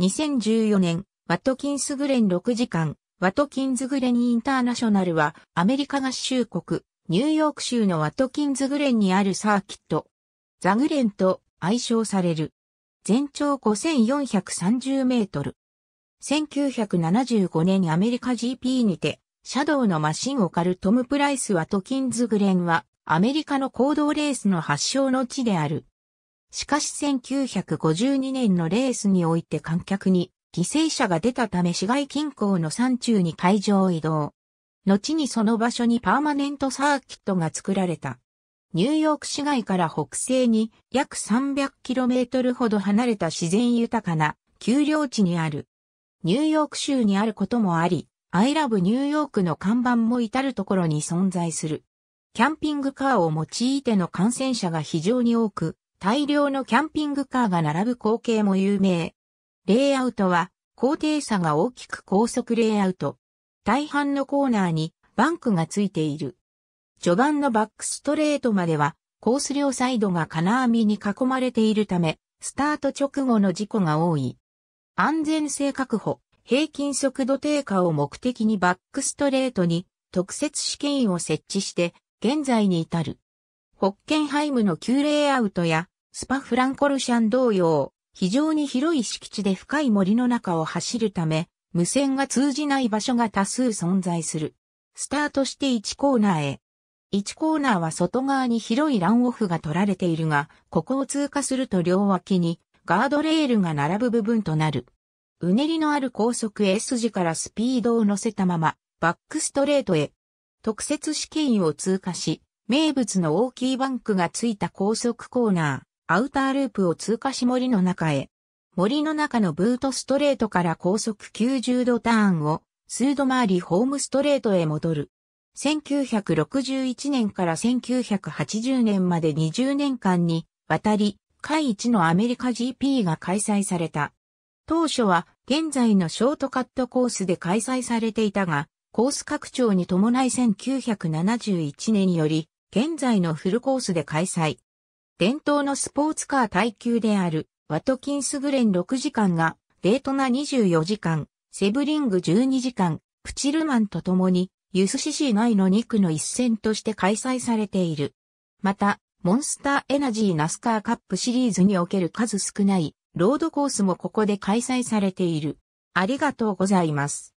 2014年、ワトキンスグレン6時間、ワトキンズグレンインターナショナルは、アメリカ合衆国、ニューヨーク州のワトキンズグレンにあるサーキット。ザグレンと愛称される。全長5430メートル。1975年アメリカ GP にて、シャドウのマシンを狩るトム・プライス・ワトキンズグレンは、アメリカの行動レースの発祥の地である。しかし1952年のレースにおいて観客に犠牲者が出たため市街近郊の山中に会場を移動。後にその場所にパーマネントサーキットが作られた。ニューヨーク市街から北西に約 300km ほど離れた自然豊かな丘陵地にある。ニューヨーク州にあることもあり、アイラブニューヨークの看板も至るところに存在する。キャンピングカーを用いての感染者が非常に多く、大量のキャンピングカーが並ぶ光景も有名。レイアウトは高低差が大きく高速レイアウト。大半のコーナーにバンクがついている。序盤のバックストレートまではコース両サイドが金網に囲まれているため、スタート直後の事故が多い。安全性確保、平均速度低下を目的にバックストレートに特設試験員を設置して現在に至る。ホッケンハイムの旧レイアウトやスパフランコルシャン同様、非常に広い敷地で深い森の中を走るため、無線が通じない場所が多数存在する。スタートして1コーナーへ。1コーナーは外側に広いランオフが取られているが、ここを通過すると両脇にガードレールが並ぶ部分となる。うねりのある高速 S 字からスピードを乗せたまま、バックストレートへ。特設試験を通過し、名物の大きいバンクがついた高速コーナー。アウターループを通過し森の中へ。森の中のブートストレートから高速90度ターンを、数度回りホームストレートへ戻る。1961年から1980年まで20年間に、渡り、会一のアメリカ GP が開催された。当初は現在のショートカットコースで開催されていたが、コース拡張に伴い1971年より現在のフルコースで開催。伝統のスポーツカー耐久である、ワトキンスグレン6時間が、デートナ24時間、セブリング12時間、プチルマンと共に、ユスシ市内の2区の一戦として開催されている。また、モンスターエナジーナスカーカップシリーズにおける数少ない、ロードコースもここで開催されている。ありがとうございます。